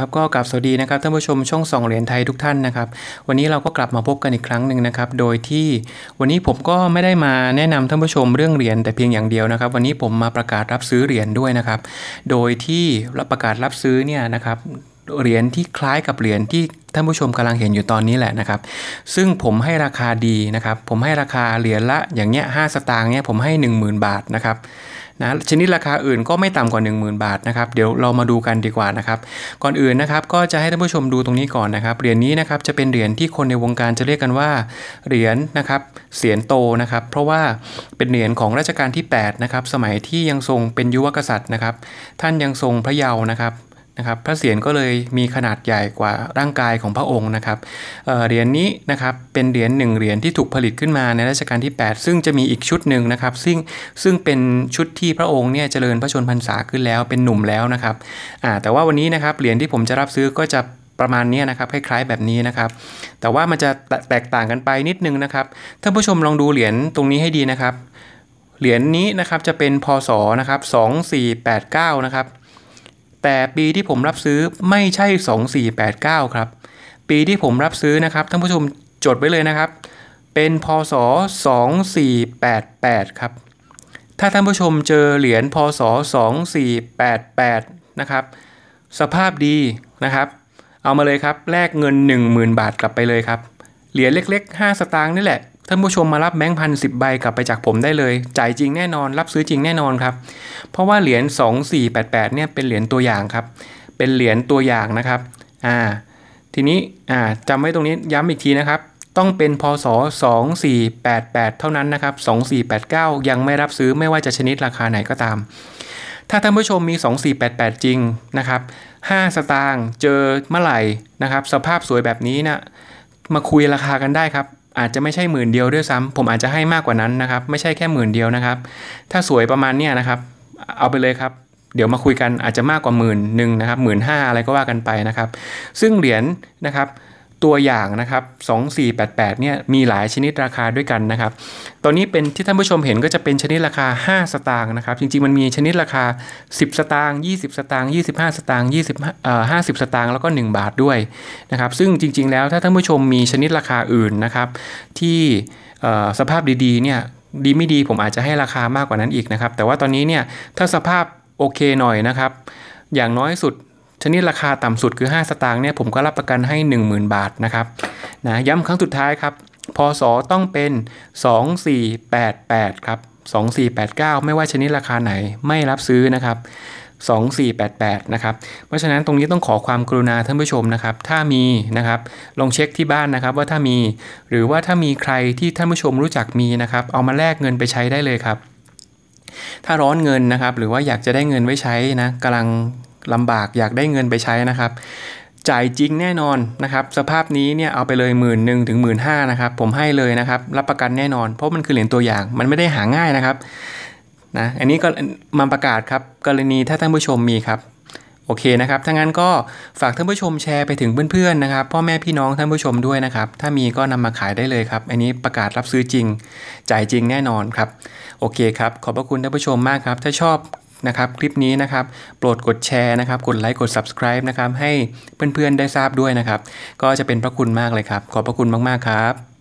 ครับก็กลับสวัสดีนะครับท่านผู้ชมช่องสองเหรียญไทยทุกท่านนะครับ วันนี้เราก็กลับมาพบกันอีกครั้งหนึ่งนะครับโดยที่วันนี้ผมก็ไม่ได้มาแนะนำท่านผู้ชมเรื่องเหรียญแต่เพียงอย่างเดียวนะครับ วันนี้ผมมาประกาศรับซื้อเหรียญด้วยนะครับโดยที่รประกาศรับซื้อเนี่ยนะครับเหรียญที่คล้ายกับเหรียญที่ท่านผู้ชมกำลังเห็นอยู่ตอนนี้แหละนะครับ ซึ่งผมให้ราคาดีนะครับ ผมให้ราคาเหรียญละอย่างเงี้ยห้าสตางค์เนี้ยผมให้ 10,000 บาทนะครับนะชนิดราคาอื่นก็ไม่ต่ำกว่า10,000 บาทนะครับ เดี๋ยวเรามาดูกันดีกว่านะครับ ก่อนอื่นนะครับก็จะให้ท่านผู้ชมดูตรงนี้ก่อนนะครับ เหรียญนี้นะครับจะเป็นเหรียญที่คนในวงการจะเรียกกันว่า เหรียญนะครับเสียนโตนะครับ เพราะว่าเป็นเหรียญของรัชกาลที่8นะครับสมัยที่ยังทรงเป็นยุวกษัตริย์นะครับ ท่านยังทรงพระเยาว์นะครับนะครับพระเศียรก็เลยมีขนาดใหญ่กว่าร่างกายของพระองค์นะครับเหรียญนี้นะครับเป็นเหรียญหนึ่งเหรียญที่ถูกผลิตขึ้นมาในรัชกาลที่ 8 ซึ่งจะมีอีกชุดหนึ่งนะครับ ซึ่งซึ่งเป็นชุดที่พระองค์เนี่ยเจริญพระชนพรรษาขึ้นแล้วเป็นหนุ่มแล้วนะครับแต่ว่าวันนี้นะครับเหรียญที่ผมจะรับซื้อก็จะประมาณนี้นะครับคล้ายๆแบบนี้นะครับ แต่ว่ามันจะแตกต่างกันไปนิดนึงนะครับท่านผู้ชมลองดูเหรียญตรงนี้ให้ดีนะครับ เหรียญนี้นะครับจะเป็นพศนะครับ 2489 นะครับแต่ปีที่ผมรับซื้อไม่ใช่ 2489 ครับ ปีที่ผมรับซื้อนะครับท่านผู้ชมจดไว้เลยนะครับ เป็นพศ 2488 ครับ ถ้าท่านผู้ชมเจอเหรียญพศ2488นะครับสภาพดีนะครับ เอามาเลยครับแลกเงิน 10,000 บาทกลับไปเลยครับเหรียญเล็กๆ5สตางค์นี่แหละท่านผู้ชมมารับแบงค์พันสิบใบกลับไปจากผมได้เลยจ่ายจริงแน่นอนรับซื้อจริงแน่นอนครับเพราะว่าเหรียญ2488 เนี่ย เป็นเหรียญตัวอย่างครับ เป็นเหรียญตัวอย่างนะครับอ่าทีนี้อ่าจำไว้ตรงนี้ย้ำอีกทีนะครับ ต้องเป็นพศ2488 เท่านั้นนะครับ 2489 ยังไม่รับซื้อไม่ว่าจะชนิดราคาไหนก็ตาม ถ้าท่านผู้ชมมี 2488 จริงนะครับ 5 สตางค์เจอเมื่อไหร่นะครับ สภาพสวยแบบนี้นะมาคุยราคากันได้ครับ อาจจะไม่ใช่หมื่นเดียวด้วยซ้ำ ผมอาจจะให้มากกว่านั้นนะครับ ไม่ใช่แค่หมื่นเดียวนะครับ ถ้าสวยประมาณเนี้ยนะครับเอาไปเลยครับ เดี๋ยวมาคุยกันอาจจะมากกว่าหมื่นหนึ่งนะครับหมื่นห้าอะไรก็ว่ากันไปนะครับ ซึ่งเหรียญนะครับตัวอย่างนะครับ2488เนี่ยมีหลายชนิดราคาด้วยกันนะครับตอนนี้เป็นที่ท่านผู้ชมเห็นก็จะเป็นชนิดราคา 5 สตางค์นะครับ จริงๆมันมีชนิดราคา 10 สตางค์20 สตางค์25 สตางค์20เอ่อ50 สตางค์แล้วก็ 1 บาทด้วยนะครับซึ่งจริงๆแล้วถ้าท่านผู้ชมมีชนิดราคาอื่นนะครับที่สภาพดีๆเนี่ยดี ไม่ ดี ผมอาจจะให้ราคามากกว่านั้นอีก นะ ครับ แต่ว่าตอนนี้ เนี่ยถ้าสภาพ โอเคหน่อย นะ ครับ อย่างน้อยสุดชนิดราคาต่ำสุดคือ 5 สตางค์เนี่ย ผมก็รับประกันให้ 10,000 บาท นะ ครับ นะย้ำครั้ง สุดท้าย ครับพออต้องเป็น 2488 ครับ 2489 ไม่ว่าชนิดราคาไหนไม่รับซื้อนะครับ2488 นะครับ เพราะฉะนั้นตรงนี้ต้องขอความกรุณาท่านผู้ชมนะครับ ถ้ามีนะครับลองเช็คที่บ้านนะครับว่าถ้ามี หรือว่าถ้ามีใครที่ท่านผู้ชมรู้จักมีนะครับ เอามาแลกเงินไปใช้ได้เลยครับ ถ้าร้อนเงินนะครับหรือว่าอยากจะได้เงินไว้ใช้นะกำลังลำบากอยากได้เงินไปใช้นะครับ จ่ายจริงแน่นอนนะครับ สภาพนี้เนี่ยเอาไปเลยหมื่นหนึ่งถึงหมื่นห้านะครับผมให้เลยนะครับ รับประกันแน่นอนเพราะมันคือเหรียญตัวอย่างมันไม่ได้หาง่ายนะครับนะอันนี้ก็มาประกาศครับกรณีถ้าท่านผู้ชมมีครับ โอเคนะครับถ้างั้นก็ฝากท่านผู้ชมแชร์ไปถึงเพื่อนๆนะครับ พ่อแม่พี่น้องท่านผู้ชมด้วยนะครับ ถ้ามีก็นำมาขายได้เลยครับ อันนี้ประกาศรับซื้อจริง จ่ายจริงแน่นอนครับ โอเคครับขอบพระคุณท่านผู้ชมมากครับ ถ้าชอบนะครับ คลิปนี้นะครับ โปรดกดแชร์นะครับ กดไลค์กด subscribe นะครับให้เพื่อนๆ ได้ทราบด้วยนะครับ ก็จะเป็นพระคุณมากเลยครับ ขอบพระคุณมากๆครับ